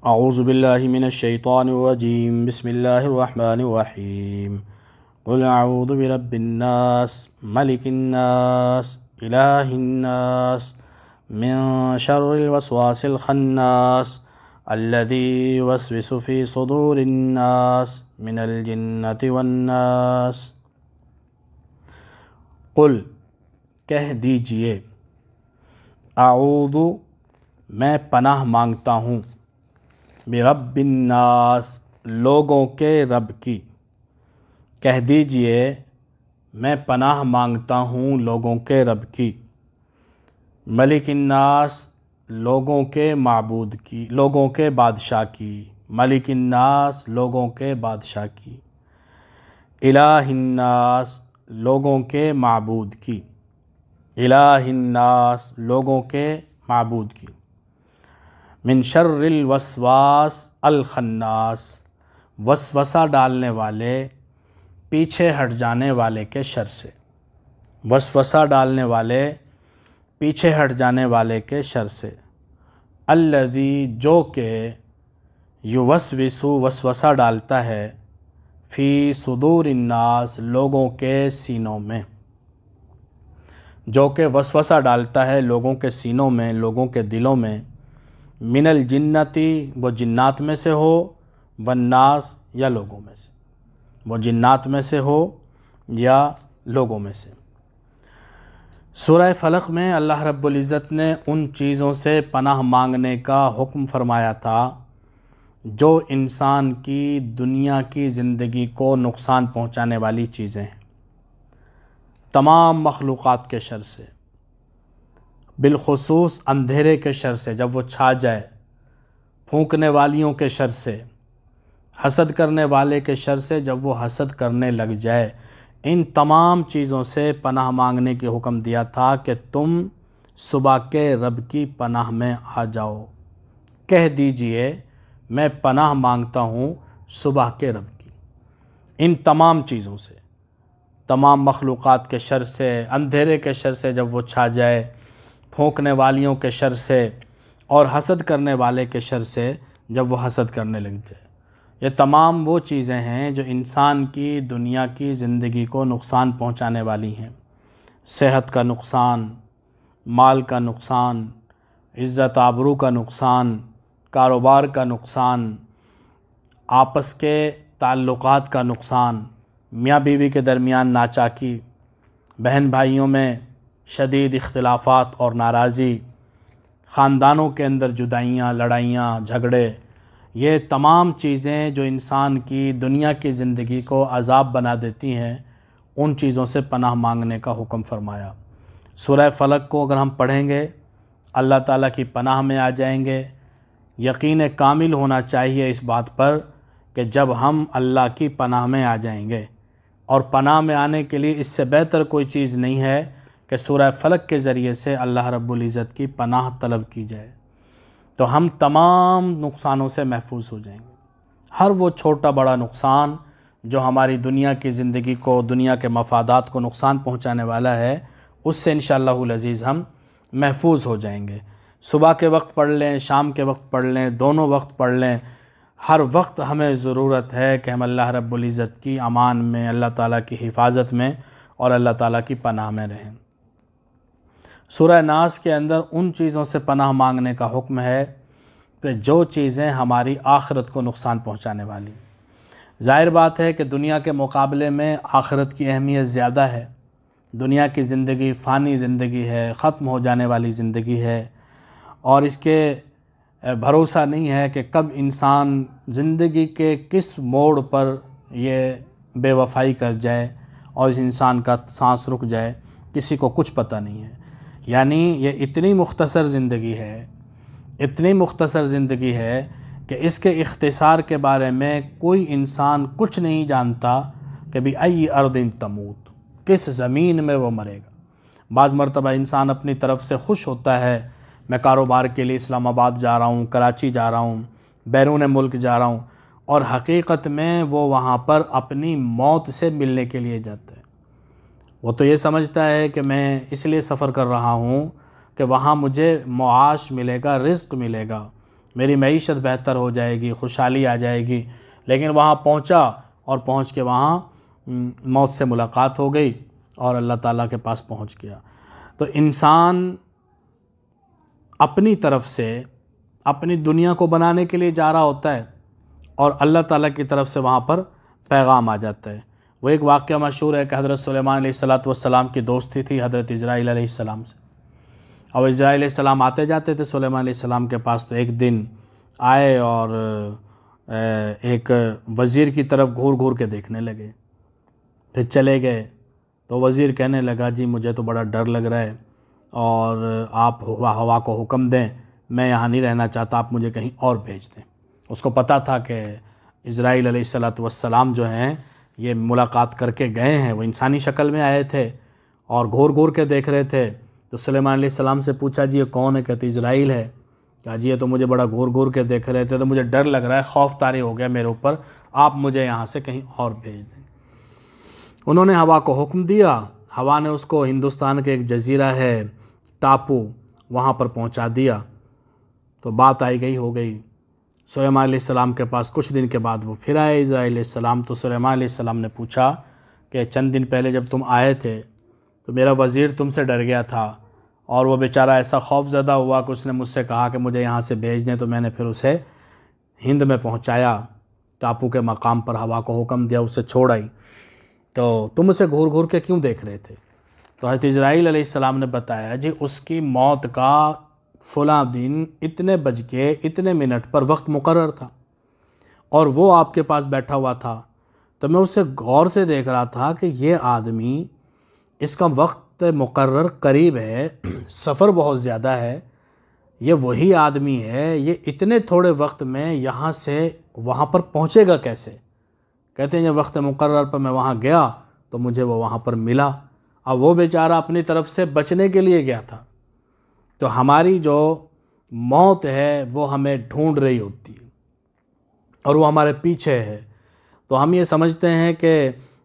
أعوذ بالله من الشيطان الرجيم بسم الله الرحمن الرحيم قل أعوذ برب الناس ملك الناس إله الناس من شر الوسواس الخناس الذي يوسوس في صدور الناس من الجنة والناس قل كه ديجيه أعوذ मैं पनाह مانگتا ہوں बिरबिन्नास लोगों के रब की कह दीजिए मैं पनाह मांगता हूँ लोगों के रब की मलिकन्नास लोगों के माबूद की लोगों के बादशाह की मलिकन्नास लोगों के बादशाह की इलाहिन्नास लोगों के माबूद की इलाहिन्नास लोगों के माबूद की मिन शर्रिल वसवास अलखन्नास वसवसा डालने वाले पीछे हट जाने वाले के शर से वसवसा डालने वाले पीछे हट जाने वाले के शर से अल्लदी जो के युवसविसु वसवसा डालता है फ़ी सुदूर इन्नास लोगों के सीनों में जो के वसवसा डालता है लोगों के सीनों में लोगों के दिलों में मिनल जिन्नति वो जिन्नात में से हो वन्नास या लोगों में से वो जिन्नात में से हो या लोगों में से सूरह फ़लक में अल्लाह रब्बुल इज़्ज़त ने उन चीज़ों से पनाह मांगने का हुक्म फरमाया था जो इंसान की दुनिया की ज़िंदगी को नुकसान पहुंचाने वाली चीज़ें हैं तमाम मखलूक़ात के शर से बिलखसूस अंधेरे के शर से जब वो छा जाए फूकने वालियों के शर से हसद करने वाले के शर से जब वो हसद करने लग जाए इन तमाम चीज़ों से पनाह मांगने के हुक्म दिया था कि तुम सुबह के रब की पनाह में आ जाओ कह दीजिए मैं पनाह मांगता हूँ सुबह के रब की इन तमाम चीज़ों से तमाम मखलूक़ात के शर से अंधेरे के शर से जब वो छा जाए फूँकने वालियों के शर से और हसद करने वाले के शर से जब वो हसद करने लग जाए ये तमाम वो चीज़ें हैं जो इंसान की दुनिया की ज़िंदगी को नुकसान पहुंचाने वाली हैं सेहत का नुकसान माल का नुकसान इज़्ज़त आबरू का नुकसान कारोबार का नुकसान आपस के ताल्लुकात का नुकसान मियाँ बीवी के दरमियान नाचाकी बहन भाइयों में शदीद इख्तलाफात और नाराज़ी ख़ानदानों के अंदर जुदाइयाँ लड़ाइयाँ झगड़े ये तमाम चीज़ें जो इंसान की दुनिया की ज़िंदगी को अजाब बना देती हैं उन चीज़ों से पनाह मांगने का हुक्म फरमाया सुरह फ़लक को अगर हम पढ़ेंगे अल्लाह ताला की पनाह में आ जाएंगे यकीन कामिल होना चाहिए इस बात पर कि जब हम अल्लाह की पनाह में आ जाएंगे और पनाह में आने के लिए इससे बेहतर कोई चीज़ नहीं है कि सूर फलक के ज़रिए से अल्लाह रब्ज़त की पनाह तलब की जाए तो हम तमाम नुकसानों से महफूज हो जाएंगे हर वो छोटा बड़ा नुकसान जो हमारी दुनिया की ज़िंदगी को दुनिया के मफादात को नुकसान पहुँचाने वाला है उससे इन अज़ीज़ हम महफूज हो जाएंगे सुबह के वक्त पढ़ लें शाम के वक्त पढ़ लें दोनों वक्त पढ़ लें हर वक्त हमें ज़रूरत है कि हम अल्लाह रब्ज़त की अमान में अल्लाह ताला की हिफाजत में और अल्लाह ताला की पनाह में रहें सूर्य नाज के अंदर उन चीज़ों से पनाह मांगने का हुक्म है कि जो चीज़ें हमारी आखरत को नुकसान पहुंचाने वाली ज़ाहिर बात है कि दुनिया के मुकाबले में आखरत की अहमियत ज़्यादा है दुनिया की ज़िंदगी फ़ानी ज़िंदगी है ख़त्म हो जाने वाली ज़िंदगी है और इसके भरोसा नहीं है कि कब इंसान ज़िंदगी के किस मोड़ पर ये बेवफाई कर जाए और इस इंसान का सांस रुक जाए किसी को कुछ पता नहीं है यानी ये इतनी मुख्तसर ज़िंदगी है इतनी मुख्तसर ज़िंदगी है कि इसके इख्तसार के बारे में कोई इंसान कुछ नहीं जानता कि भाई अई अर्दिन तमूत किस ज़मीन में वो मरेगा बाज़ मरतबा इंसान अपनी तरफ से खुश होता है मैं कारोबार के लिए इस्लामाबाद जा रहा हूँ कराची जा रहा हूँ बैरून मुल्क जा रहा हूँ और हकीकत में वो वहाँ पर अपनी मौत से मिलने के लिए जाते हैं वो तो ये समझता है कि मैं इसलिए सफ़र कर रहा हूँ कि वहाँ मुझे मुआश मिलेगा रिस्क मिलेगा मेरी मीशत बेहतर हो जाएगी खुशहाली आ जाएगी लेकिन वहाँ पहुँचा और पहुँच के वहाँ मौत से मुलाकात हो गई और अल्लाह ताला के पास पहुँच गया तो इंसान अपनी तरफ से अपनी दुनिया को बनाने के लिए जा रहा होता है और अल्लाह ताला की तरफ से वहाँ पर पैगाम आ जाता है वो एक वाक्य मशहूर है कि हज़रत सलेमान सलाम की दोस्ती थी हज़रत इज़राइल सलाम से और इज़राइल सलाम आते जाते थे सलेमान सलाम के पास तो एक दिन आए और एक वज़ीर की तरफ घूर घूर के देखने लगे फिर चले गए तो वज़ीर कहने लगा जी मुझे तो बड़ा डर लग रहा है और आप हवा हवा को हुक्म दें मैं यहाँ नहीं रहना चाहता आप मुझे कहीं और भेज दें उसको पता था कि इज़राइल सलाम जो हैं ये मुलाकात करके गए हैं वो इंसानी शक्ल में आए थे और घोर घोर के देख रहे थे तो सलेमान सलाम से पूछा जी ये कौन है कहते इजराइल है कहा जी ये तो मुझे बड़ा घोर घोर के देख रहे थे तो मुझे डर लग रहा है खौफ तारी हो गया मेरे ऊपर आप मुझे यहाँ से कहीं और भेज दें उन्होंने हवा को हुक्म दिया हवा ने उसको हिंदुस्तान के एक जजीरा है टापू वहाँ पर पहुँचा दिया तो बात आई गई हो गई सुलेमान सलाम के पास कुछ दिन के बाद वो फिर आए इसराइल तो सुलेमान सलाम ने पूछा कि चंद दिन पहले जब तुम आए थे तो मेरा वज़ीर तुमसे डर गया था और वो बेचारा ऐसा खौफ ज़्यादा हुआ कि उसने मुझसे कहा कि मुझे यहाँ से भेज दें तो मैंने फिर उसे हिंद में पहुँचाया टापू के मकाम पर हवा को हुक्म दिया उसे छोड़ आई तो तुम उसे घूर घूर के क्यों देख रहे थे तो हजरत इज़राइल ने बताया जी उसकी मौत का फ़लाँ दिन इतने बज के इतने मिनट पर वक्त मुकर था और वो आपके पास बैठा हुआ था तो मैं उसे गौर से देख रहा था कि ये आदमी इसका वक्त मुकर करीब है सफ़र बहुत ज़्यादा है ये वही आदमी है ये इतने थोड़े वक्त में यहाँ से वहाँ पर पहुँचेगा कैसे कहते हैं जब वक्त मुकर पर मैं वहाँ गया तो मुझे वो वहाँ पर मिला अब वो बेचारा अपनी तरफ से बचने के लिए गया था तो हमारी जो मौत है वो हमें ढूंढ रही होती है और वो हमारे पीछे है तो हम ये समझते हैं कि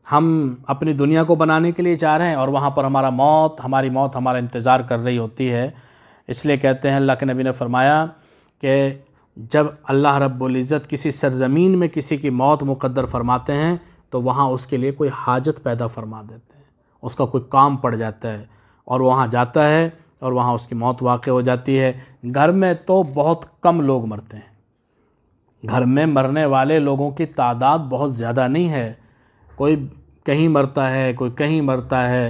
हम अपनी दुनिया को बनाने के लिए जा रहे हैं और वहाँ पर हमारा मौत हमारी मौत हमारा इंतज़ार कर रही होती है इसलिए कहते हैं अल्लाह के नबी ने फरमाया कि जब अल्लाह इज़्ज़त किसी सरज़मीन में किसी की मौत मुकद्दर फरमाते हैं तो वहाँ उसके लिए कोई हाजत पैदा फरमा देते हैं उसका कोई काम पड़ जाता है और वहाँ जाता है और वहाँ उसकी मौत वाक़ हो जाती है घर में तो बहुत कम लोग मरते हैं घर में मरने वाले लोगों की तादाद बहुत ज़्यादा नहीं है कोई कहीं मरता है कोई कहीं मरता है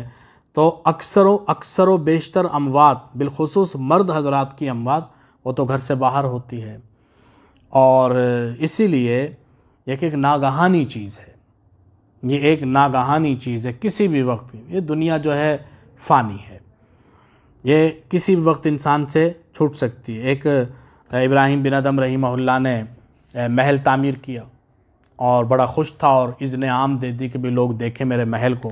तो अक्सरों अक्सरों बेशतर अमवात बिलखसूस मर्द हजरात की अमवात वो तो घर से बाहर होती है और इसीलिए एक एक नागहानी चीज़ है ये एक नागहानी चीज़ है किसी भी वक्त ये दुनिया जो है फ़ानी है ये किसी भी वक्त इंसान से छूट सकती है एक इब्राहिम बिन अदम रही ने महल तामीर किया और बड़ा खुश था और इज़न आम दे दी कि भी लोग देखें मेरे महल को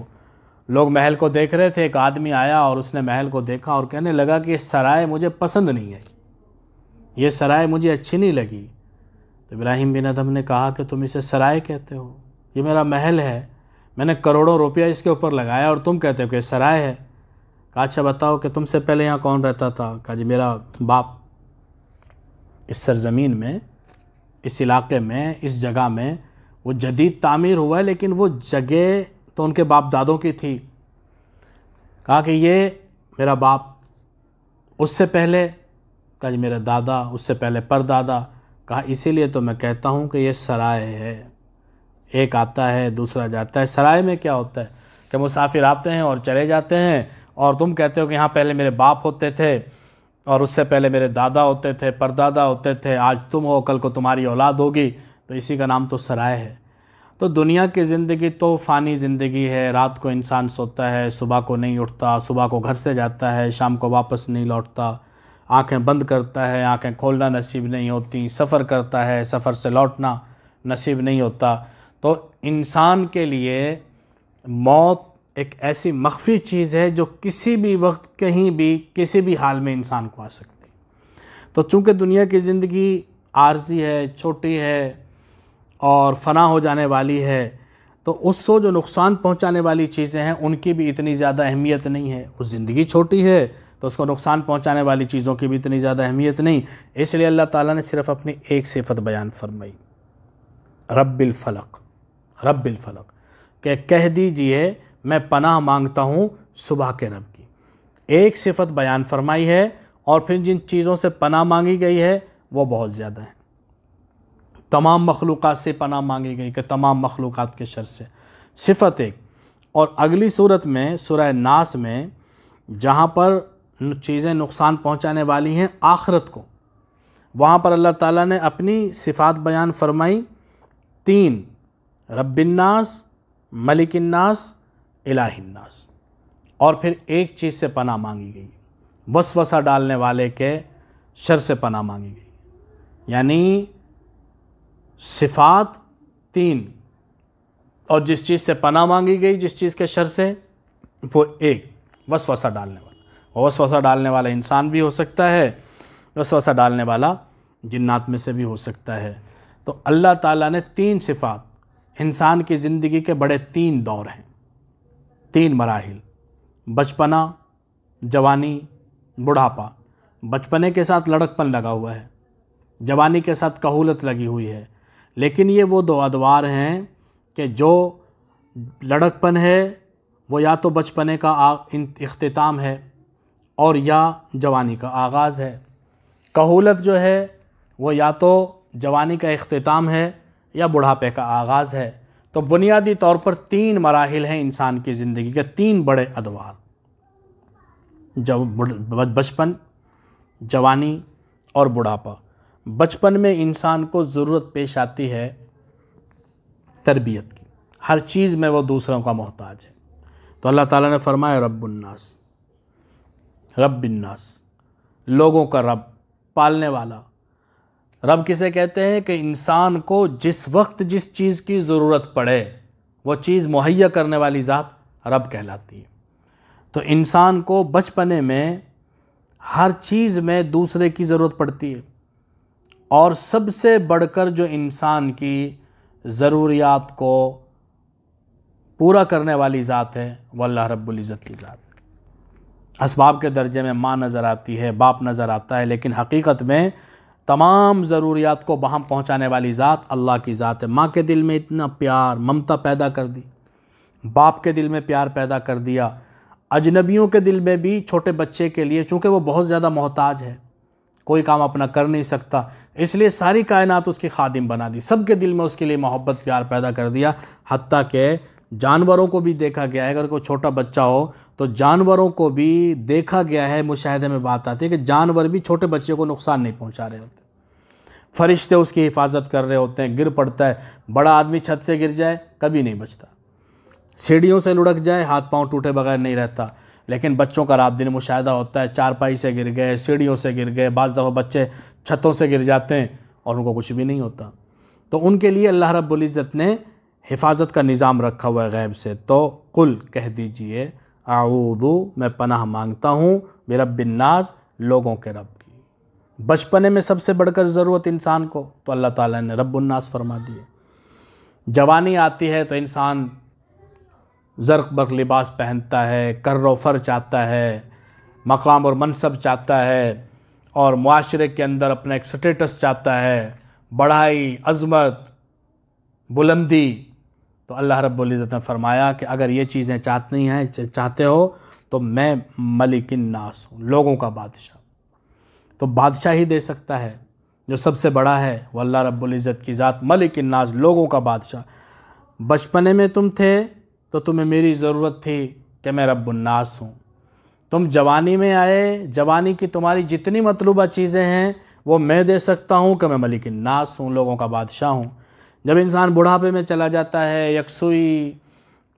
लोग महल को देख रहे थे एक आदमी आया और उसने महल को देखा और कहने लगा कि ये सराय मुझे पसंद नहीं आई ये सराय मुझे अच्छी नहीं लगी तो इब्राहिम बिन अदम ने कहा कि तुम इसे सराय कहते हो ये मेरा महल है मैंने करोड़ों रुपया इसके ऊपर लगाया और तुम कहते हो कि सराय है कहा अच्छा बताओ कि तुमसे पहले यहाँ कौन रहता था कहा जी मेरा बाप इस सरजमीन में इस इलाके में इस जगह में वो जदीद तामीर हुआ है लेकिन वो जगह तो उनके बाप दादों की थी कहा कि ये मेरा बाप उससे पहले कहा जी मेरा दादा उससे पहले परदादा कहा इसीलिए तो मैं कहता हूँ कि ये सराय है एक आता है दूसरा जाता है सराय में क्या होता है कि मुसाफिर आते हैं और चले जाते हैं और तुम कहते हो कि यहाँ पहले मेरे बाप होते थे और उससे पहले मेरे दादा होते थे परदादा होते थे आज तुम हो कल को तुम्हारी औलाद होगी तो इसी का नाम तो सराय है तो दुनिया की ज़िंदगी तो फ़ानी ज़िंदगी है रात को इंसान सोता है सुबह को नहीं उठता सुबह को घर से जाता है शाम को वापस नहीं लौटता आंखें बंद करता है आंखें खोलना नसीब नहीं होती सफ़र करता है सफ़र से लौटना नसीब नहीं होता तो इंसान के लिए मौत एक ऐसी मख्फी चीज़ है जो किसी भी वक्त कहीं भी किसी भी हाल में इंसान को आ सकती तो चूँकि दुनिया की ज़िंदगी आर्जी है छोटी है और फना हो जाने वाली है तो उसको जो नुकसान पहुंचाने वाली चीज़ें हैं उनकी भी इतनी ज़्यादा अहमियत नहीं है उस ज़िंदगी छोटी है तो उसको नुकसान पहुंचाने वाली चीज़ों की भी इतनी ज़्यादा अहमियत नहीं इसलिए अल्लाह ताला ने सिर्फ अपनी एक सिफत बयान फरमाई रब्बिल फलक रब्बिल फलक के कह दीजिए मैं पनाह मांगता हूँ सुबह के रब की एक सिफत बयान फरमाई है और फिर जिन चीज़ों से पनाह मांगी गई है वो बहुत ज़्यादा है तमाम मखलूक से पनाह मांगी गई कि तमाम मखलूक के शर से सिफत एक और अगली सूरत में सुरह नास में जहाँ पर चीज़ें नुकसान पहुँचाने वाली हैं आखरत को वहाँ पर अल्लाह ताला ने अपनी सिफात बयान फरमाई तीन रबिन्नास मलिकन्नास इलाहिन्नास और फिर एक चीज़ से पना मांगी गई वसवसा डालने वाले के शर से पना मांगी गई यानी सिफात तीन और जिस चीज़ से पना मांगी गई जिस चीज़ के शर से वो एक वसवसा डालने वाला वसवसा डालने वाला इंसान भी हो सकता है वसवसा डालने वाला जिन्नात में से भी हो सकता है तो अल्लाह ताला ने तीन सिफात इंसान की ज़िंदगी के बड़े तीन दौर हैं तीन मराहल बचपना जवानी बुढ़ापा बचपने के साथ लड़कपन लगा हुआ है जवानी के साथ कहूलत लगी हुई है लेकिन ये वो दो अदवार हैं कि जो लड़कपन है वो या तो बचपने का अख्ताम है और या जवानी का आगाज़ है कहूलत जो है वो या तो जवानी का अख्ताम है या बुढ़ापे का आगाज़ है तो बुनियादी तौर पर तीन मराहल हैं इंसान की ज़िंदगी के तीन बड़े अदवार जब बचपन जवानी और बुढ़ापा बचपन में इंसान को ज़रूरत पेश आती है तरबियत की हर चीज़ में वो दूसरों का मोहताज है तो अल्लाह ताला ने फरमाया रब्बुन्नास रब्बिन्नास लोगों का रब पालने वाला रब किसे कहते हैं कि इंसान को जिस वक्त जिस चीज़ की ज़रूरत पड़े वो चीज़ मुहैया करने वाली ज़ात रब कहलाती है तो इंसान को बचपने में हर चीज़ में दूसरे की ज़रूरत पड़ती है और सबसे बढ़कर जो इंसान की ज़रूरियात को पूरा करने वाली ज़ात है वह अल्लाह रब्ज़त की ज़ात है इसबाब के दर्जे में माँ नज़र आती है बाप नज़र आता है लेकिन हकीकत में तमाम ज़रूरियात को बहम पहुँचाने वाली ज़ात अल्लाह की ज़ात है माँ के दिल में इतना प्यार ममता पैदा कर दी बाप के दिल में प्यार पैदा कर दिया अजनबियों के दिल में भी छोटे बच्चे के लिए चूँकि वो बहुत ज़्यादा मोहताज है कोई काम अपना कर नहीं सकता इसलिए सारी कायनात उसकी खादिम बना दी सबके दिल में उसके लिए मोहब्बत प्यार पैदा कर दिया हती के जानवरों को भी देखा गया है अगर कोई छोटा बच्चा हो तो जानवरों को भी देखा गया है मुशाहदे में बात आती है कि जानवर भी छोटे बच्चे को नुकसान नहीं पहुंचा रहे होते फरिश्ते उसकी हिफाजत कर रहे होते हैं गिर पड़ता है बड़ा आदमी छत से गिर जाए कभी नहीं बचता सीढ़ियों से लुढ़क जाए हाथ पांव टूटे बगैर नहीं रहता लेकिन बच्चों का रात दिन मुशाह होता है चारपाई से गिर गए सीढ़ियों से गिर गए बाज़ दफ़ा बच्चे छतों से गिर जाते हैं और उनको कुछ भी नहीं होता तो उनके लिए अल्लाह रब्बुल इज़्ज़त ने हिफाजत का निज़ाम रखा हुआ है गैब से तो कुल कह दीजिए आऊदू मैं पनाह मांगता हूँ बिन्नाज लोगों के रब की बचपने में सबसे बढ़कर ज़रूरत इंसान को तो अल्लाह ताला ने रब्बुन्नास फरमा दिए जवानी आती है तो इंसान ज़र्क बर्क लिबास पहनता है कर्र फर चाहता है मकाम और मनसब चाहता है और माशरे के अंदर अपना एक स्टेटस चाहता है बढ़ाई अजमत बुलंदी तो अल्लाह रब्ज़त ने फरमाया कि अगर ये चीज़ें चाहती हैं चाहते हो तो मैं मलिकिन नास हूँ लोगों का बादशाह तो बादशाह ही दे सकता है जो सबसे बड़ा है वो अल्लाह रब्ज़त की ज़ात मलिकिन नास लोगों का बादशाह बचपने में तुम थे तो तुम्हें मेरी ज़रूरत थी कि मैं रब्बुलनास हूँ तुम जवानी में आए जवानी की तुम्हारी जितनी मतलूबा चीज़ें हैं वो मैं दे सकता हूँ कि मैं मलिक नास हूँ लोगों का बादशाह हूँ जब इंसान बुढ़ापे में चला जाता है यकसुई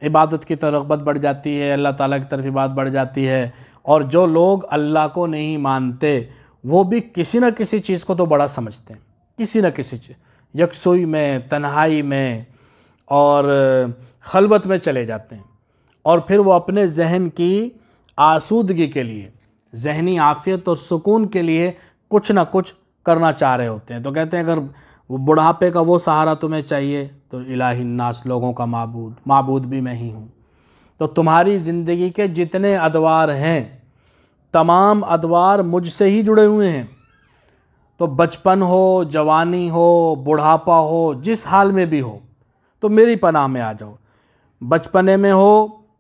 इबादत की तरगबत बढ़ जाती है अल्लाह ताला की तरफ इबादत बढ़ जाती है और जो लोग अल्लाह को नहीं मानते वो भी किसी न किसी चीज़ को तो बड़ा समझते हैं किसी न किसी चीज़ यकसुई में तन्हाई में और खलवत में चले जाते हैं और फिर वो अपने जहन की आसूदगी के लिए जहनी आफियत और सुकून के लिए कुछ ना कुछ करना चाह रहे होते हैं तो कहते हैं अगर वो बुढ़ापे का वो सहारा तुम्हें चाहिए तो इलाही लोगों का मबूद मबूद भी मैं ही हूँ तो तुम्हारी ज़िंदगी के जितने अदवार हैं तमाम अदवार मुझसे ही जुड़े हुए हैं तो बचपन हो जवानी हो बुढ़ापा हो जिस हाल में भी हो तो मेरी पनाह में आ जाओ बचपने में हो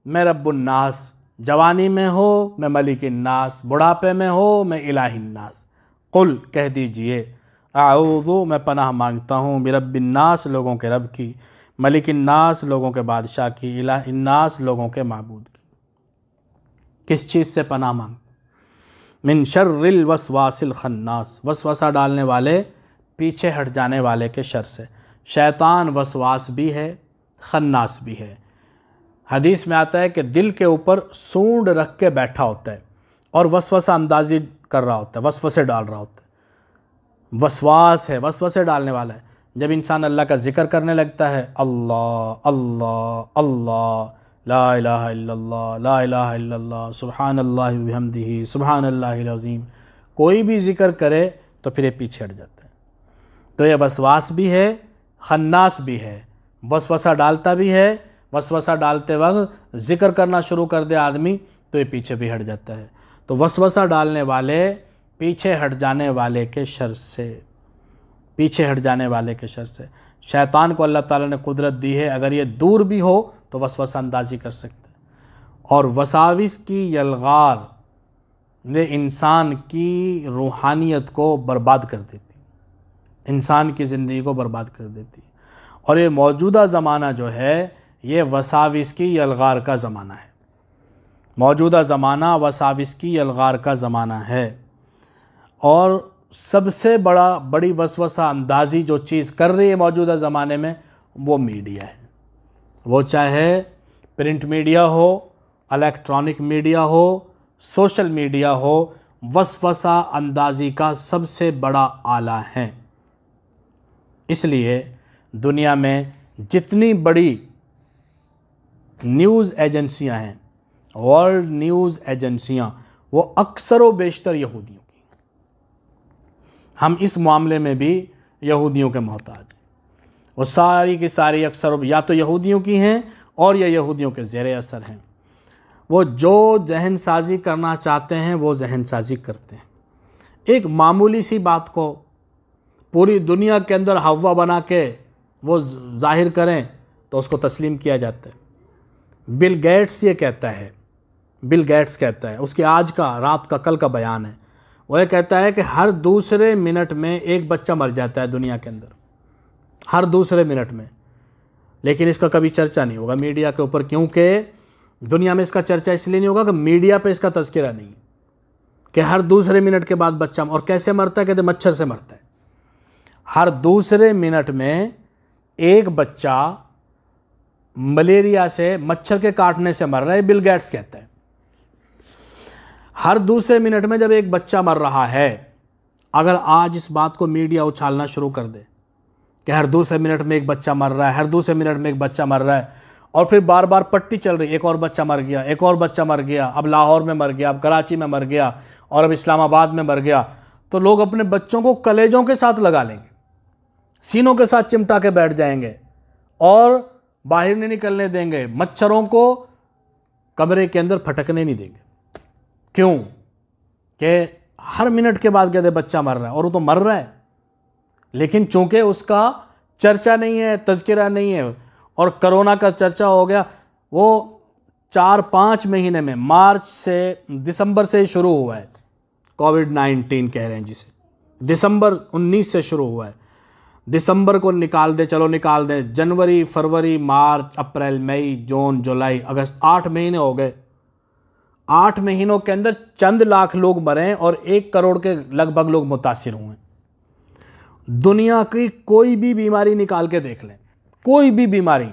मैं रब्बुन्नास जवानी में हो मैं मलिक नास बुढ़ापे में हो मैं इलाही नास कुल कह दीजिए आऊदो मैं पनाह मांगता हूँ बिरबिन्नास लोगों के रब की मलिकन्नास लोगों के बादशाह की इला इन्नास लोगों के मबूद की किस चीज़ से पनाह मांग मिन शर्रिल वसवासिल खन्नास वसवसा डालने वाले पीछे हट जाने वाले के शर से शैतान वसवास भी है खन्नास भी है हदीस में आता है कि दिल के ऊपर सूंड रख के बैठा होता है और वसवसा अंदाजी कर रहा होता है वसवसे डाल रहा होता है वसवास है वसवसे डालने वाला है जब इंसान अल्लाह का ज़िक्र करने लगता है अल्लाह अल्लाह अल्लाह ला ला ला सुबहान अल्लाहमदी सुबहान अल्लाज़ीम कोई भी ज़िक्र करे तो फिर ये पीछे हट जाता है तो यह वसवास भी है खन्नास भी है वसवसा डालता भी है वसवसा डालते वक्त ज़िक्र करना शुरू कर दे आदमी तो ये पीछे भी हट जाता है तो वसवसा डालने वाले पीछे हट जाने वाले के शर से पीछे हट जाने वाले के शर से शैतान को अल्लाह ताला ने कुदरत दी है अगर ये दूर भी हो तो वस अंदाजी कर सकते और वसाविस की यलगार ने इंसान की रूहानियत को बर्बाद कर देती इंसान की ज़िंदगी को बर्बाद कर देती और ये मौजूदा ज़माना जो है ये वसाविस की यलगार का ज़माना है मौजूदा ज़माना वसाविस की यलगार का ज़माना है और सबसे बड़ा बड़ी वसवसा अंदाजी जो चीज़ कर रही है मौजूदा ज़माने में वो मीडिया है वो चाहे प्रिंट मीडिया हो इलेक्ट्रॉनिक मीडिया हो सोशल मीडिया हो वसवसा अंदाजी का सबसे बड़ा आला है इसलिए दुनिया में जितनी बड़ी न्यूज़ एजेंसियां हैं वर्ल्ड न्यूज़ एजेंसियां वो अक्सर व बेशतर यहूदी हम इस मामले में भी यहूदियों के मोहताज वो सारी की सारी अक्सर या तो यहूदियों की हैं और या यहूदियों के ज़ेर असर हैं वो जो जहन साजी करना चाहते हैं वो जहन साजी करते हैं एक मामूली सी बात को पूरी दुनिया के अंदर हवा बना के वो जाहिर करें तो उसको तस्लीम किया जाता है बिल गेट्स ये कहता है बिल गेट्स कहता है उसके आज का रात का कल का बयान है वह कहता है कि हर दूसरे मिनट में एक बच्चा मर जाता है दुनिया के अंदर हर दूसरे मिनट में लेकिन इसका कभी चर्चा नहीं होगा मीडिया के ऊपर क्योंकि दुनिया में इसका चर्चा इसलिए नहीं होगा कि मीडिया पे इसका तस्करा नहीं कि हर दूसरे मिनट के बाद बच्चा और कैसे मरता है कहते मच्छर से मरता है हर दूसरे मिनट में एक बच्चा मलेरिया से मच्छर के काटने से मर रहा है बिल गेट्स कहता है हर दूसरे मिनट में जब एक बच्चा मर रहा है अगर आज इस बात को मीडिया उछालना शुरू कर दे कि हर दूसरे मिनट में एक बच्चा मर रहा है हर दूसरे मिनट में एक बच्चा मर रहा है और फिर बार बार पट्टी चल रही एक और बच्चा मर गया एक और बच्चा मर गया अब लाहौर में मर गया अब कराची में मर गया और अब इस्लामाबाद में मर गया तो लोग अपने बच्चों को कलेजों के साथ लगा लेंगे सीनों के साथ चिमटा के बैठ जाएंगे और बाहर नहीं निकलने देंगे मच्छरों को कमरे के अंदर फटकने नहीं देंगे क्यों कि हर मिनट के बाद कहते बच्चा मर रहा है और वो तो मर रहा है लेकिन चूंकि उसका चर्चा नहीं है तस्करा नहीं है और करोना का चर्चा हो गया वो चार पाँच महीने में मार्च से दिसंबर से शुरू हुआ है कोविड नाइन्टीन कह रहे हैं जिसे दिसंबर उन्नीस से शुरू हुआ है दिसंबर को निकाल दे चलो निकाल दे जनवरी फरवरी मार्च अप्रैल मई जून जुलाई अगस्त आठ महीने हो गए आठ महीनों के अंदर चंद लाख लोग मरे और एक करोड़ के लगभग लोग मुतासर हुए दुनिया की कोई भी बीमारी निकाल के देख लें कोई भी बीमारी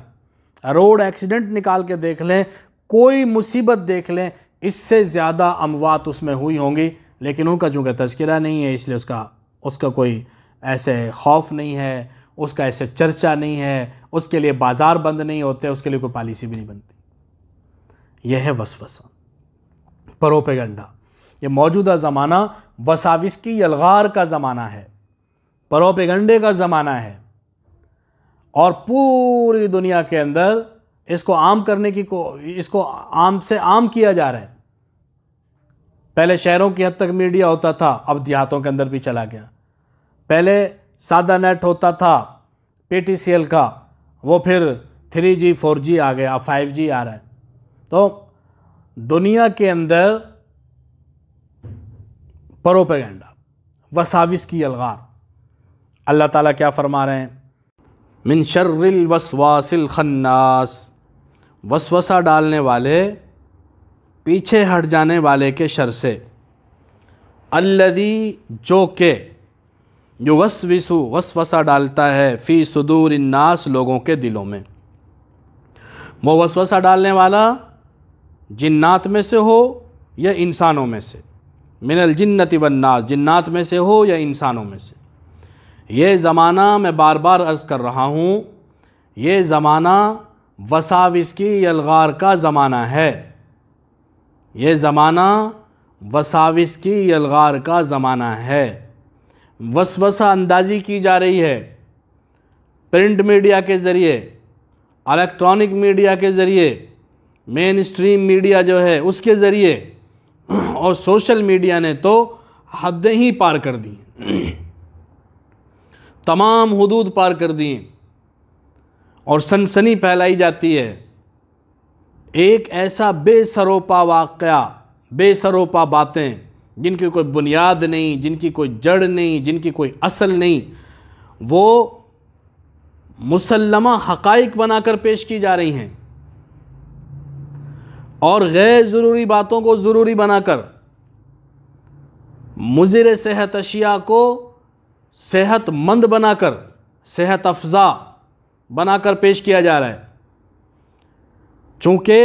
रोड एक्सीडेंट निकाल के देख लें कोई मुसीबत देख लें इससे ज़्यादा अमवात उसमें हुई होंगी लेकिन उनका चूँकि तस्करा नहीं है इसलिए उसका उसका कोई ऐसे खौफ नहीं है उसका ऐसे चर्चा नहीं है उसके लिए बाज़ार बंद नहीं होते उसके लिए कोई पॉलिसी भी नहीं बनती यह है वसवसा परोपेगंडा ये मौजूदा ज़माना वसाविस की यलगार का ज़माना है परोपेगंडे का ज़माना है और पूरी दुनिया के अंदर इसको आम करने की को इसको आम से आम किया जा रहा है पहले शहरों की हद तक मीडिया होता था अब देहातों के अंदर भी चला गया पहले सादा नेट होता था पे का वो फिर थ्री जी फोर जी आ गया फाइव जी आ रहा है तो दुनिया के अंदर परोपेगेंडा वसाविस की अलगार अल्लाह ताला क्या फरमा रहे हैं मिन शर्रिल वसवासिल खन्नास वसवसा डालने वाले पीछे हट जाने वाले के शर से अल्लदी जो के जो वसविसु वसवसा डालता है फ़ी सुदूर इन्नास लोगों के दिलों में वो वसवसा डालने वाला जिन्नात में से हो या इंसानों में से मिनल जन्नति वन्नास जिन्नात में से हो या इंसानों में से ये ज़माना मैं बार बार अर्ज़ कर रहा हूँ ये ज़माना वसाविस की यलगार का ज़माना है ये ज़माना वसाविस की यलगार का ज़माना है वसवसा अंदाजी की जा रही है प्रिंट मीडिया के ज़रिए इलेक्ट्रॉनिक मीडिया के ज़रिए मेन स्ट्रीम मीडिया जो है उसके ज़रिए और सोशल मीडिया ने तो हदें ही पार कर दी तमाम हदूद पार कर दी और सनसनी फैलाई जाती है एक ऐसा बेसरोपा वाक़ बेसरोपा बातें जिनकी कोई बुनियाद नहीं जिनकी कोई जड़ नहीं जिनकी कोई असल नहीं वो मुसलमा हकाइक बनाकर पेश की जा रही हैं और गैर ज़रूरी बातों को ज़रूरी बनाकर मुजर सेहत अशिया को सेहतमंद बनाकर सेहत अफजा बनाकर पेश किया जा रहा है चूँकि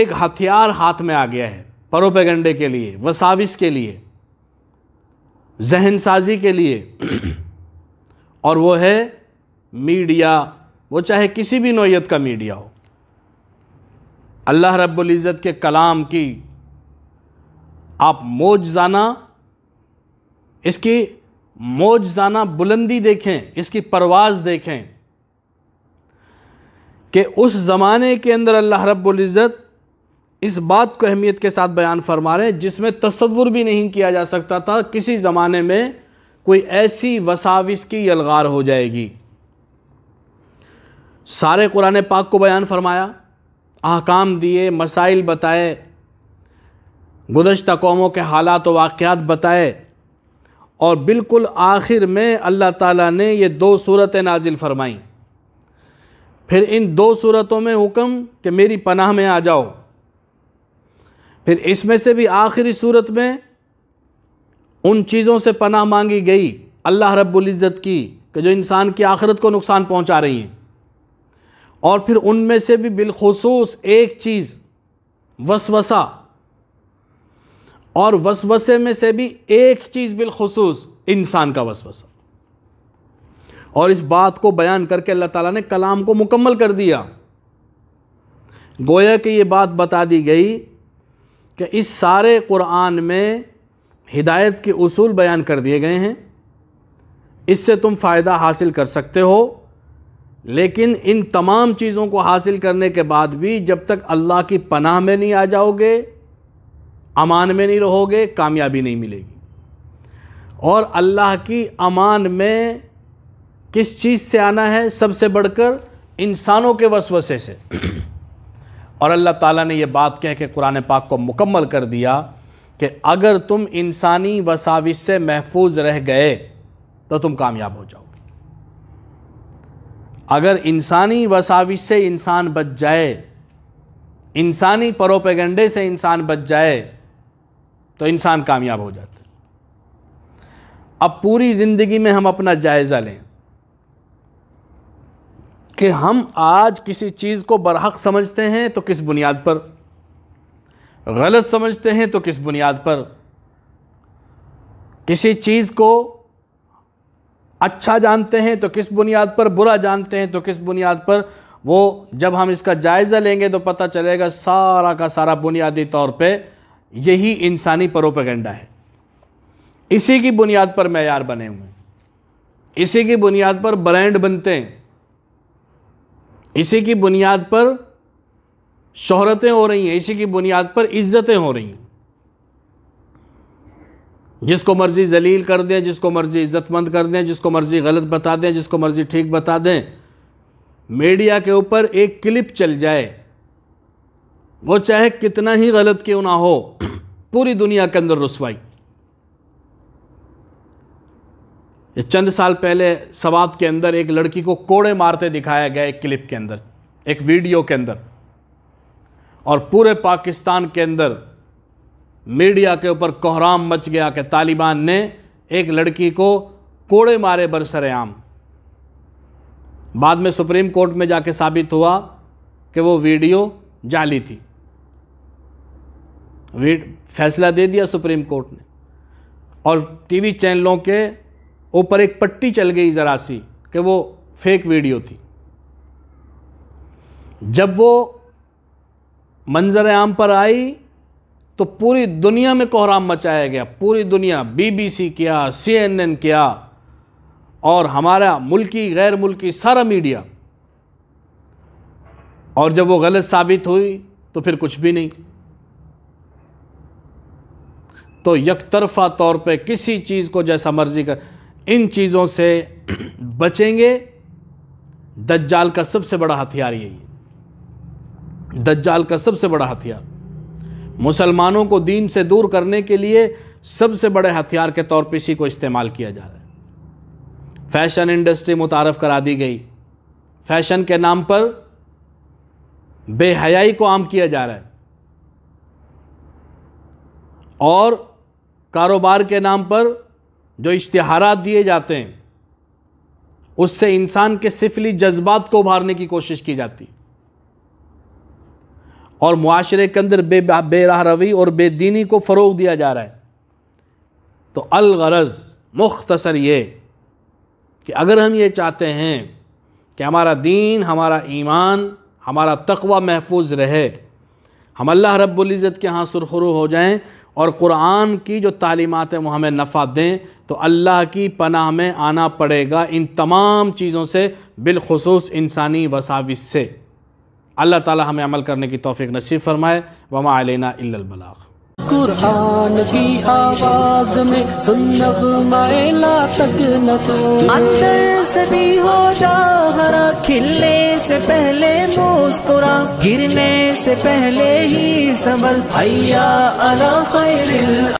एक हथियार हाथ में आ गया है परोपेगंडे के लिए वसाविस के लिए जहन साजी के लिए और वो है मीडिया वो चाहे किसी भी नोयत का मीडिया हो अल्लाह रब्बुल इज़्ज़त के कलाम की आप मौजाना इसकी मौजाना बुलंदी देखें इसकी परवाज़ देखें कि उस ज़माने के अंदर अल्लाह रब्बुल इज़्ज़त इस बात को अहमियत के साथ बयान फरमा रहे हैं जिसमें तस्वुर भी नहीं किया जा सकता था किसी ज़माने में कोई ऐसी वसाविस की यलगार हो जाएगी सारे कुरान पाक को बयान फरमाया अहकाम दिए मसाइल बताए गुज्त कौमों के हालात व वाक़ात बताए और बिल्कुल आखिर में अल्लाह ताली ने यह दो सूरतें नाजिल फरमाईं फिर इन दो सूरतों में हुक्म कि मेरी पनाह में आ जाओ फिर इसमें से भी आखिरी सूरत में उन चीज़ों से पनाह मांगी गई अल्लाह रब्बुल इज़्ज़त की कि जो इंसान की आखिरत को नुकसान पहुंचा रही हैं और फिर उनमें से भी बिलखसूस एक चीज़ वसवसा और वसवसे में से भी एक चीज़ बिलखसूस इंसान का वसवसा और इस बात को बयान करके अल्लाह ताला ने कलाम को मुकम्मल कर दिया गोया कि ये बात बता दी गई कि इस सारे कुरान में हिदायत के असूल बयान कर दिए गए हैं इससे तुम फ़ायदा हासिल कर सकते हो लेकिन इन तमाम चीज़ों को हासिल करने के बाद भी जब तक अल्लाह की पनाह में नहीं आ जाओगे अमान में नहीं रहोगे कामयाबी नहीं मिलेगी और अल्लाह की अमान में किस चीज़ से आना है सबसे बढ़कर इंसानों के वसवसे से और अल्लाह ताला ने यह बात कह के कुरान पाक को मुकम्मल कर दिया कि अगर तुम इंसानी वसाविस से महफूज रह गए तो तुम कामयाब हो जाओ अगर इंसानी वसाविश से इंसान बच जाए इंसानी परोपेगंडे से इंसान बच जाए तो इंसान कामयाब हो जाता अब पूरी ज़िंदगी में हम अपना जायज़ा लें कि हम आज किसी चीज़ को बरहक समझते हैं तो किस बुनियाद पर गलत समझते हैं तो किस बुनियाद पर किसी चीज़ को अच्छा जानते हैं तो किस बुनियाद पर बुरा जानते हैं तो किस बुनियाद पर वो जब हम इसका जायज़ा लेंगे तो पता चलेगा सारा का सारा बुनियादी तौर पे यही इंसानी परोपेगेंडा है इसी की बुनियाद पर मैार बने हुए हैं इसी की बुनियाद पर ब्रांड बनते हैं इसी की बुनियाद पर शहरतें हो रही हैं इसी की बुनियाद पर इज्जतें हो रही हैं जिसको मर्ज़ी जलील कर दें जिसको मर्ज़ी इज़्ज़तमंद कर दें जिसको मर्ज़ी गलत बता दें जिसको मर्ज़ी ठीक बता दें मीडिया के ऊपर एक क्लिप चल जाए वो चाहे कितना ही गलत क्यों ना हो पूरी दुनिया के अंदर रसवाई चंद साल पहले सवाद के अंदर एक लड़की को कोड़े मारते दिखाया गया एक क्लिप के अंदर एक वीडियो के अंदर और पूरे पाकिस्तान के अंदर मीडिया के ऊपर कोहराम मच गया कि तालिबान ने एक लड़की को कोड़े मारे बरसरेआम बाद में सुप्रीम कोर्ट में जाके साबित हुआ कि वो वीडियो जाली थी फैसला दे दिया सुप्रीम कोर्ट ने और टीवी चैनलों के ऊपर एक पट्टी चल गई ज़रा सी कि वो फेक वीडियो थी जब वो मंजर आम पर आई तो पूरी दुनिया में कोहराम मचाया गया पूरी दुनिया बीबीसी किया सीएनएन किया और हमारा मुल्की गैर मुल्की सारा मीडिया और जब वो गलत साबित हुई तो फिर कुछ भी नहीं तो यकतरफा तौर पे किसी चीज़ को जैसा मर्जी कर इन चीज़ों से बचेंगे दज्जाल का सबसे बड़ा हथियार यही है दज्जाल का सबसे बड़ा हथियार मुसलमानों को दीन से दूर करने के लिए सबसे बड़े हथियार के तौर पर इसी को इस्तेमाल किया जा रहा है फैशन इंडस्ट्री मुतारफ़ करा दी गई फैशन के नाम पर बेहयाई को आम किया जा रहा है और कारोबार के नाम पर जो इश्तहार दिए जाते हैं उससे इंसान के सिफली जज्बात को उभारने की कोशिश की जाती है और माशरे के अंदर बे बेराह रवी और बेदीनी को फ़रोग दिया जा रहा है तो अलगरज़ मुख्तसर ये कि अगर हम ये चाहते हैं कि हमारा दीन हमारा ईमान हमारा तकवा महफूज रहे हम अल्लाह रब्ज़त के यहाँ सुरखरू हो जाएं और कुरान की जो तालीमत हैं वो हमें नफ़ा दें तो अल्लाह की पनाह में आना पड़ेगा इन तमाम चीज़ों से बिलखसूस इंसानी वसाविस से अल्लाह ताला हमें अमल करने की तौफीक नसीब फरमाए वमा अलना इल्लबलाग कुरान की आवाज में सुन्नत मैला तक न तो अंदर से भी हो जा हरा खिलने से पहले मुस्कुरा गिरने से पहले ही संभल भैया अला खैरिल